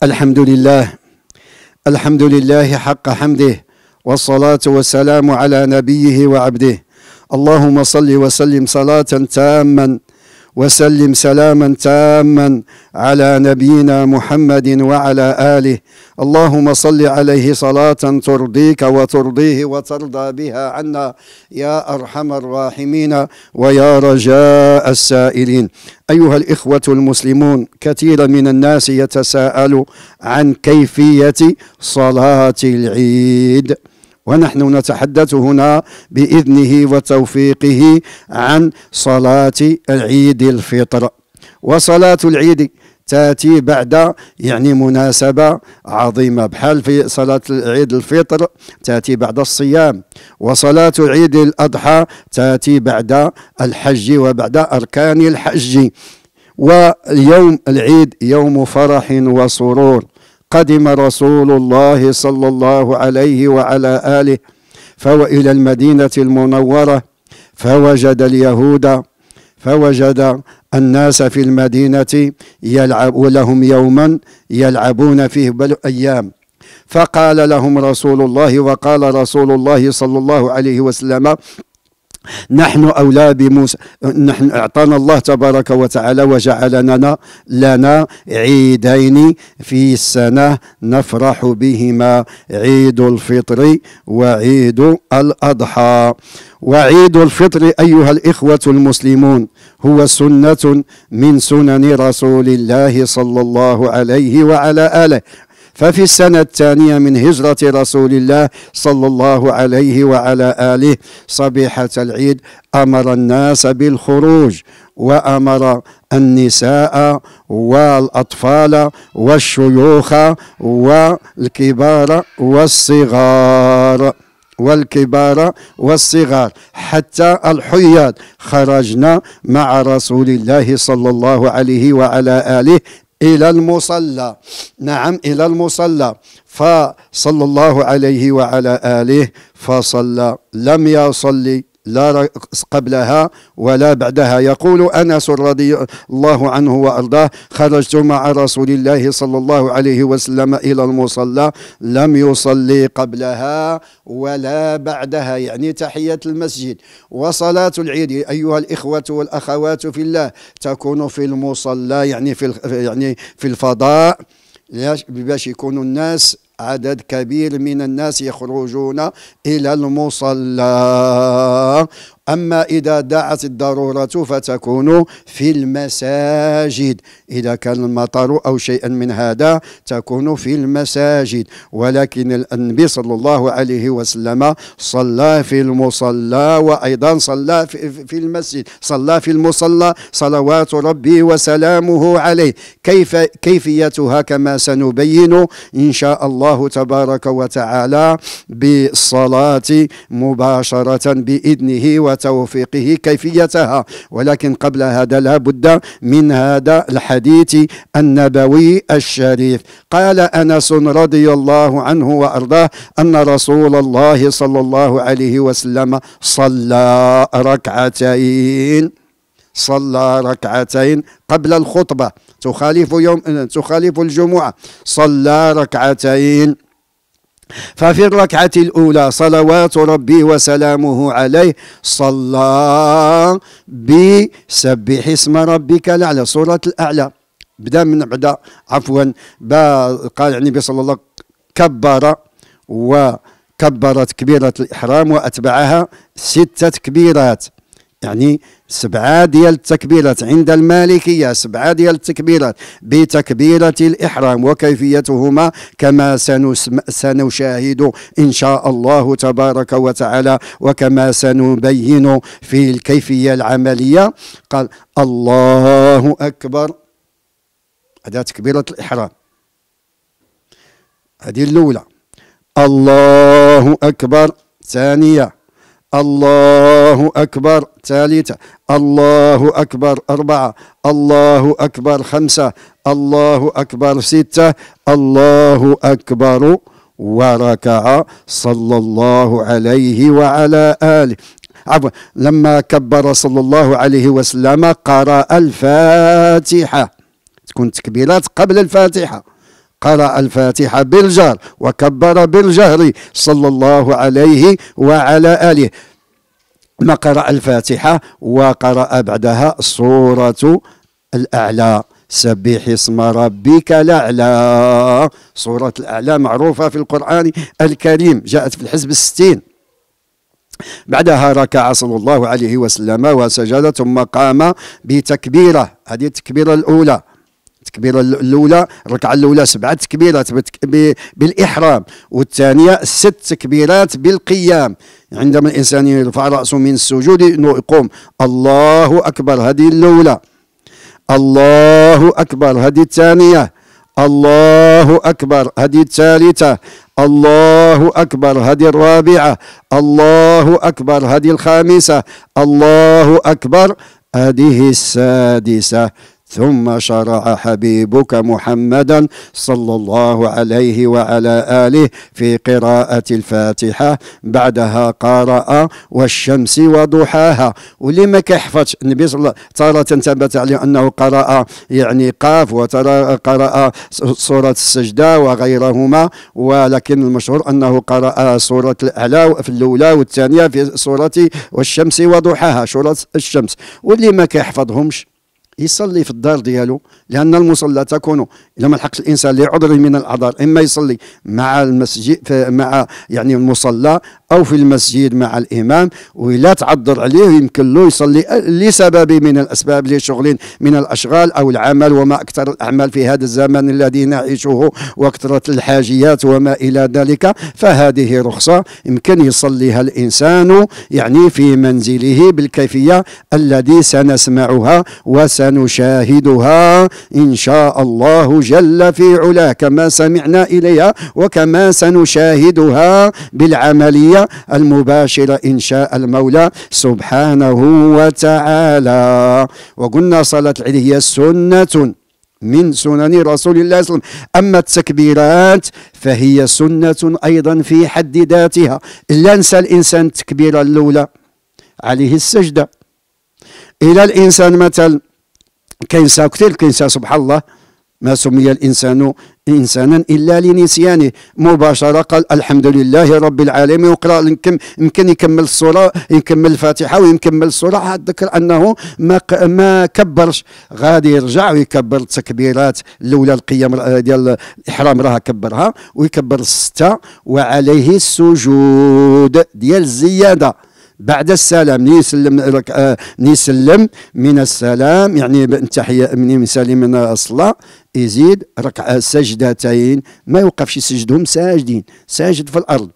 الحمد لله الحمد لله حق حمده والصلاة والسلام على نبيه وعبده اللهم صل وسلم صلاة تاما وسلم سلاما تاما على نبينا محمد وعلى آله اللهم صل عليه صلاة ترضيك وترضيه وترضى بها عنا يا أرحم الراحمين ويا رجاء السائلين أيها الإخوة المسلمون كثير من الناس يتساءل عن كيفية صلاة العيد ونحن نتحدث هنا بإذنه وتوفيقه عن صلاة العيد الفطر وصلاة العيد تاتي بعد يعني مناسبة عظيمة بحال في صلاة عيد الفطر تاتي بعد الصيام وصلاة عيد الأضحى تاتي بعد الحج وبعد أركان الحج ويوم العيد يوم فرح وسرور قدم رسول الله صلى الله عليه وعلى آله فهو إلى المدينة المنورة فوجد اليهود فوجد الناس في المدينة يلعب لهم يوما يلعبون فيه بل أيام فقال لهم رسول الله وقال رسول الله صلى الله عليه وسلم نحن أولاد موسى نحن أعطانا الله تبارك وتعالى وجعلنا لنا عيدين في السنة نفرح بهما عيد الفطر وعيد الأضحى وعيد الفطر أيها الإخوة المسلمون هو سنة من سنن رسول الله صلى الله عليه وعلى آله ففي السنة الثانية من هجرة رسول الله صلى الله عليه وعلى آله صبيحة العيد أمر الناس بالخروج وأمر النساء والأطفال والشيوخ والكبار والصغار والكبار والصغار حتى الحياد خرجنا مع رسول الله صلى الله عليه وعلى آله إلى المصلى نعم إلى المصلى فصلى الله عليه وعلى آله فصلى لم يصلي لا قبلها ولا بعدها يقول أنس رضي الله عنه وأرضاه خرجت مع رسول الله صلى الله عليه وسلم إلى المصلى لم يصلي قبلها ولا بعدها يعني تحية المسجد وصلاة العيد أيها الإخوة والأخوات في الله تكون في المصلى يعني في يعني في الفضاء باش يكونوا الناس عدد كبير من الناس يخرجون إلى المصلى أما إذا دعت الضرورة فتكون في المساجد إذا كان المطر أو شيئا من هذا تكون في المساجد ولكن النبي صلى الله عليه وسلم صلى في المصلى وأيضا صلى في المسجد صلى في المصلى صلوات ربي وسلامه عليه كيف كيفيتها كما سنبين إن شاء الله تبارك وتعالى بالصلاة مباشرة بإذنه وتعالى توفيقه كيفيتها ولكن قبل هذا لا بد من هذا الحديث النبوي الشريف قال أنس رضي الله عنه وأرضاه أن رسول الله صلى الله عليه وسلم صلى ركعتين صلى ركعتين قبل الخطبة تخالف يوم تخالف الجمعة صلى ركعتين ففي الركعة الأولى صلوات ربي وسلامه عليه صلى بسبح اسم ربك الأعلى سورة الأعلى بدا من بعد عفوا قال النبي صلى الله عليه وسلم كبر وكبرت كبيرة الإحرام وأتبعها ست تكبيرات يعني سبعة ديال التكبيرات عند المالكية سبعة ديال التكبيرات بتكبيرة الإحرام وكيفيتهما كما سنشاهد إن شاء الله تبارك وتعالى وكما سنبين في الكيفية العملية قال الله أكبر هذا تكبيرة الإحرام هذه الأولى الله أكبر ثانية الله أكبر ثالثة الله أكبر أربعة الله أكبر خمسة الله أكبر ستة الله أكبر وركع صلى الله عليه وعلى آله عفوا لما كبر صلى الله عليه وسلم قرأ الفاتحة تكون تكبيرات قبل الفاتحة قرأ الفاتحة بالجهر وكبر بالجهر صلى الله عليه وعلى آله ما قرأ الفاتحة وقرأ بعدها سورة الأعلى سبح اسم ربك الأعلى سورة الأعلى معروفة في القرآن الكريم جاءت في الحزب الستين بعدها ركع صلى الله عليه وسلم وسجد ثم قام بتكبيرة هذه التكبيرة الأولى التكبيره الاولى الركعه الاولى سبعه تكبيرات بالاحرام والثانيه ست تكبيرات بالقيام عندما الانسان يرفع راسه من السجود يقوم الله اكبر هذه الاولى الله اكبر هذه الثانيه الله أكبر هذه الثالثة الله أكبر هذه الرابعة الله أكبر هذه الخامسة الله أكبر هذه السادسة ثم شرع حبيبك محمدا صلى الله عليه وعلى آله في قراءة الفاتحة بعدها قرأ والشمس وضحاها واللي ما كيحفظش النبي صلى الله عليه تارة ثبت عليه أنه قرأ يعني قاف وترى قرأ سورة السجدة وغيرهما ولكن المشهور أنه قرأ سورة الأعلى في الأولى والثانية في سورة والشمس وضحاها سورة الشمس واللي ما كيحفظهمش يصلي في الدار ديالو لان المصلى تكون الا ما لحقش الانسان لعذر من الاعذار اما يصلي مع المسجد مع يعني المصلى او في المسجد مع الامام ولا تعذر عليه يمكن له يصلي لسبب من الاسباب لشغل من الاشغال او العمل وما اكثر الاعمال في هذا الزمن الذي نعيشه وكثره الحاجيات وما الى ذلك فهذه رخصه يمكن يصليها الانسان يعني في منزله بالكيفيه الذي سنسمعها وسن سنشاهدها إن شاء الله جل في علا كما سمعنا إليها وكما سنشاهدها بالعملية المباشرة إن شاء المولى سبحانه وتعالى وقلنا صلاة العيد هي سنة من سنن رسول الله صلى الله عليه وسلم أما التكبيرات فهي سنة أيضا في حد ذاتها لا أنسى الإنسان التكبيرة الأولى عليه السجدة إلى الإنسان مثلا كينسا كثير كينسا سبحان الله ما سمي الإنسان إنسانا إلا لنسيانه مباشرة قال الحمد لله رب العالمين وقرأ يمكن يكمل الصورة يكمل الفاتحة ويكمل الصورة ذكر أنه ما ما كبرش غادي يرجع ويكبر التكبيرات الأولى القيام ديال الإحرام راه كبرها ويكبر الستة وعليه السجود ديال الزيادة بعد السلام يسلم آه، يسلم من السلام يعني التحيه من يسلم من الصلاه يزيد ركعه سجدتين ما يوقفش يسجدهم ساجدين ساجد في الارض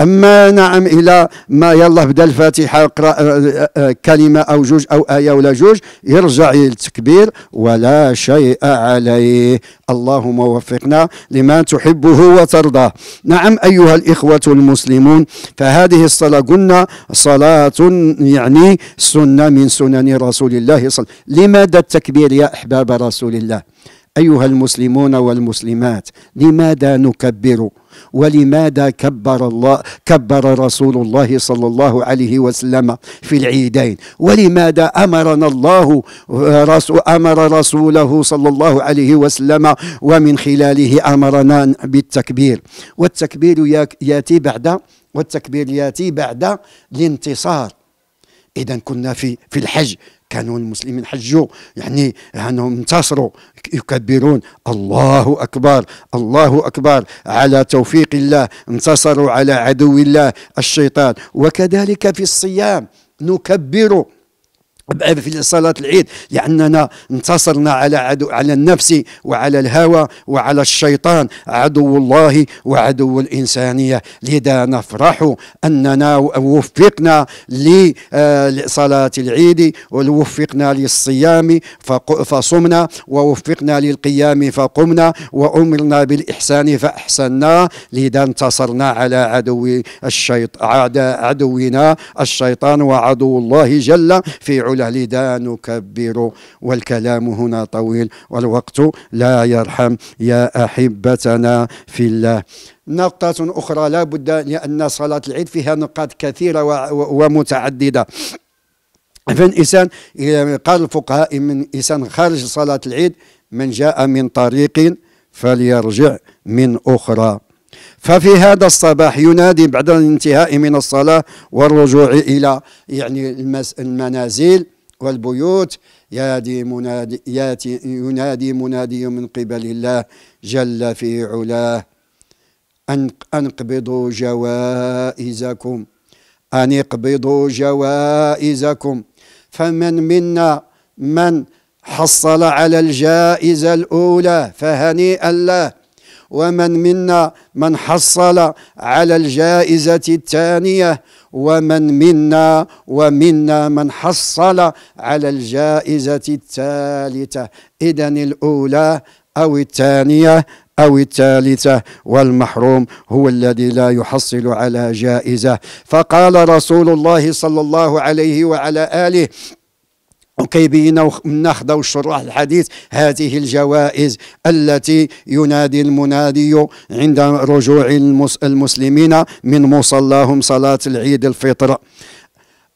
اما نعم الى ما يلا بدا الفاتحه اقرا آه، آه، آه، كلمه او جوج او ايه ولا جوج يرجع للتكبير ولا شيء عليه اللهم وفقنا لما تحبه وترضاه نعم ايها الاخوه المسلمون فهذه الصلاه قلنا صلاه يعني سنه من سنن رسول الله صلى لماذا التكبير يا احباب رسول الله ايها المسلمون والمسلمات لماذا نكبر ولماذا كبر الله كبر رسول الله صلى الله عليه وسلم في العيدين ولماذا امرنا الله امر رسوله صلى الله عليه وسلم ومن خلاله امرنا بالتكبير والتكبير ياتي بعد والتكبير ياتي بعد الانتصار اذا كنا في في الحج كانوا المسلمين حجوا يعني أنهم انتصروا يكبرون الله أكبر الله أكبر على توفيق الله انتصروا على عدو الله الشيطان وكذلك في الصيام نكبر في صلاة العيد لأننا انتصرنا على عدو على النفس وعلى الهوى وعلى الشيطان عدو الله وعدو الإنسانية لذا نفرح أننا وفقنا آه، لصلاة العيد ووفقنا للصيام فصمنا ووفقنا للقيام فقمنا وأمرنا بالإحسان فأحسنا لذا انتصرنا على عدو الشيطان عدونا الشيطان وعدو الله جل في علو ولذا نكبر والكلام هنا طويل والوقت لا يرحم يا أحبتنا في الله نقطة أخرى لا بد أن صلاة العيد فيها نقاط كثيرة ومتعددة إنسان قال الفقهاء من إنسان خارج صلاة العيد من جاء من طريق فليرجع من أخرى ففي هذا الصباح ينادي بعد الانتهاء من الصلاة والرجوع إلى يعني المنازل والبيوت يادي منادي ياتي ينادي منادي من قبل الله جل في علاه أن أنقبضوا جوائزكم أن اقبضوا جوائزكم فمن منا من حصل على الجائزة الأولى فهنيئا له ومن منا من حصل على الجائزة الثانية ومن منا ومنا من حصل على الجائزة الثالثة إذا الأولى أو الثانية أو الثالثة والمحروم هو الذي لا يحصل على جائزة فقال رسول الله صلى الله عليه وعلى آله وكيبينوا ناخذوا الشراح الحديث هذه الجوائز التي ينادي المنادي عند رجوع المسلمين من مصلاهم صلاة العيد الفطر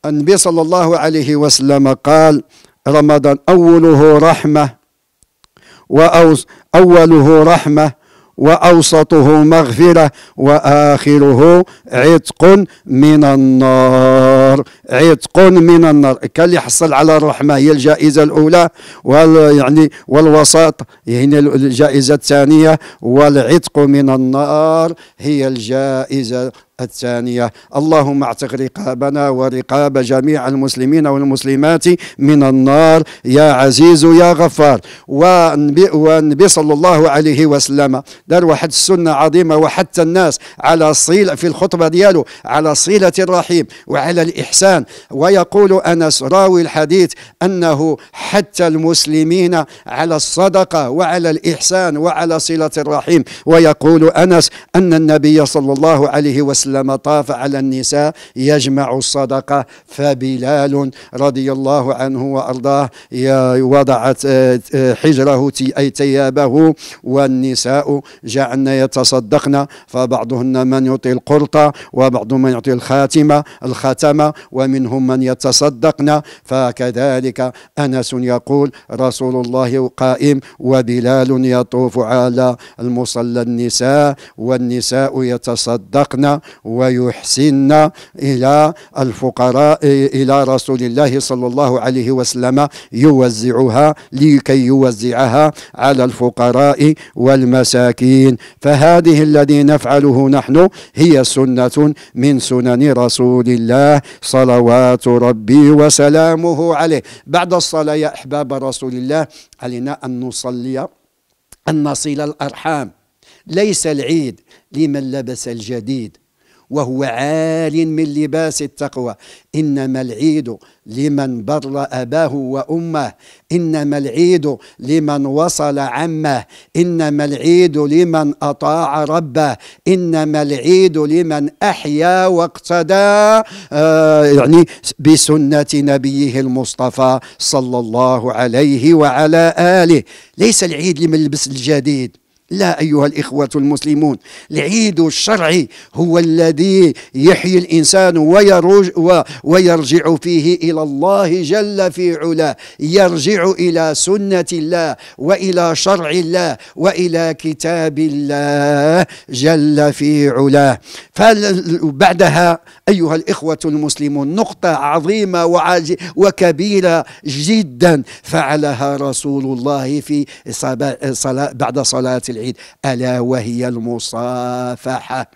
النبي صلى الله عليه وسلم قال رمضان أوله رحمة وأوله رحمة واوسطه مغفره واخره عتق من النار عتق من النار كان اللي حصل على الرحمه هي الجائزه الاولى وال يعني والوسط هنا يعني الجائزه الثانيه والعتق من النار هي الجائزه الثانية اللهم اعتق رقابنا ورقاب جميع المسلمين والمسلمات من النار يا عزيز يا غفار والنبي, صلى الله عليه وسلم دار واحد السنة عظيمة وحتى الناس على صيلة في الخطبة ديالو على صلة الرحيم وعلى الإحسان ويقول أنس راوي الحديث أنه حتى المسلمين على الصدقة وعلى الإحسان وعلى صلة الرحيم ويقول أنس أن النبي صلى الله عليه وسلم وسلم طاف على النساء يجمع الصدقة فبلال رضي الله عنه وأرضاه وضعت آه، آه، حجره أي تيابه والنساء جعلن يتصدقن فبعضهن من يعطي القرطة وبعض من يعطي الخاتمة الختمة ومنهم من يتصدقن فكذلك أنس يقول رسول الله قائم وبلال يطوف على المصلى النساء والنساء يتصدقن ويحسن إلى الفقراء إلى رسول الله صلى الله عليه وسلم يوزعها لكي يوزعها على الفقراء والمساكين فهذه الذي نفعله نحن هي سنة من سنن رسول الله صلوات ربي وسلامه عليه بعد الصلاة يا أحباب رسول الله علينا أن نصلي أن نصل الأرحام ليس العيد لمن لبس الجديد وهو عال من لباس التقوى إنما العيد لمن بر أباه وأمه إنما العيد لمن وصل عمه إنما العيد لمن أطاع ربه إنما العيد لمن أحيا واقتدى آه يعني بسنة نبيه المصطفى صلى الله عليه وعلى آله ليس العيد لمن لبس الجديد لا أيها الإخوة المسلمون العيد الشرعي هو الذي يحيي الإنسان و ويرجع فيه إلى الله جل في علاه يرجع إلى سنة الله وإلى شرع الله وإلى كتاب الله جل في علاه فبعدها أيها الإخوة المسلمون نقطة عظيمة وكبيرة جدا فعلها رسول الله في صلاة بعد صلاة العيد العيد ألا وهي المصافحة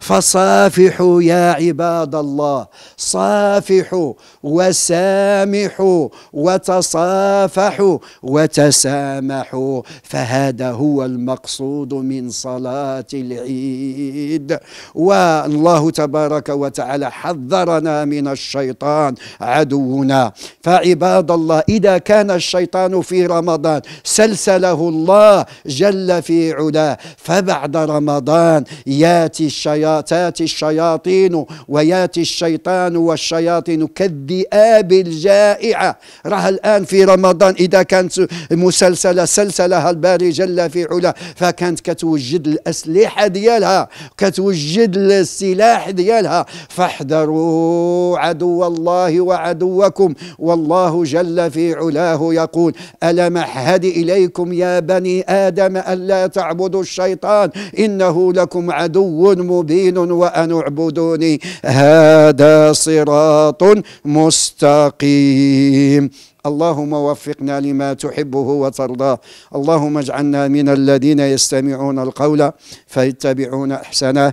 فصافحوا يا عباد الله صافحوا وسامحوا وتصافحوا وتسامحوا فهذا هو المقصود من صلاة العيد والله تبارك وتعالى حذرنا من الشيطان عدونا فعباد الله إذا كان الشيطان في رمضان سلسله الله جل في علاه فبعد رمضان ياتي الشيطان تاتي الشياطين وياتي الشيطان والشياطين كالذئاب الجائعة راها الآن في رمضان إذا كانت مسلسلة سلسلها الباري جل في علا فكانت كتوجد الأسلحة ديالها كتوجد السلاح ديالها فاحذروا عدو الله وعدوكم والله جل في علاه يقول ألم أحد إليكم يا بني آدم ألا تعبدوا الشيطان إنه لكم عدو مبين مبين وأن اعبدوني هذا صراط مستقيم اللهم وفقنا لما تحبه وترضاه اللهم اجعلنا من الذين يستمعون القول فيتبعون أحسنه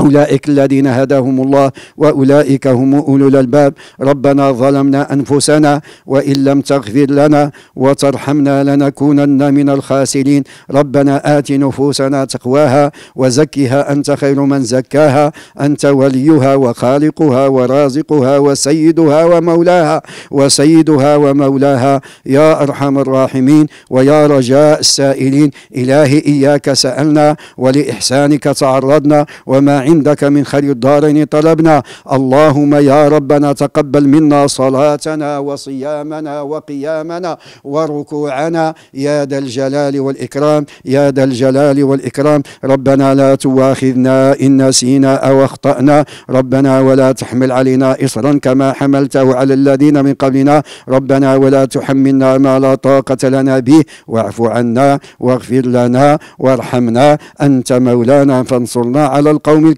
أولئك الذين هداهم الله وأولئك هم أولو الألباب ربنا ظلمنا أنفسنا وإن لم تغفر لنا وترحمنا لنكونن من الخاسرين ربنا آت نفوسنا تقواها وزكها أنت خير من زكاها أنت وليها وخالقها ورازقها وسيدها ومولاها وسيدها ومولاها يا أرحم الراحمين ويا رجاء السائلين إلهي إياك سألنا ولإحسانك تعرضنا وما عندك من خير الدارين طلبنا اللهم يا ربنا تقبل منا صلاتنا وصيامنا وقيامنا وركوعنا يا ذا الجلال والإكرام يا ذا الجلال والإكرام ربنا لا تواخذنا إن نسينا أو أخطأنا ربنا ولا تحمل علينا إصرا كما حملته على الذين من قبلنا ربنا ولا تحملنا ما لا طاقة لنا به واعف عنا واغفر لنا وارحمنا أنت مولانا فانصرنا على القوم الكريم.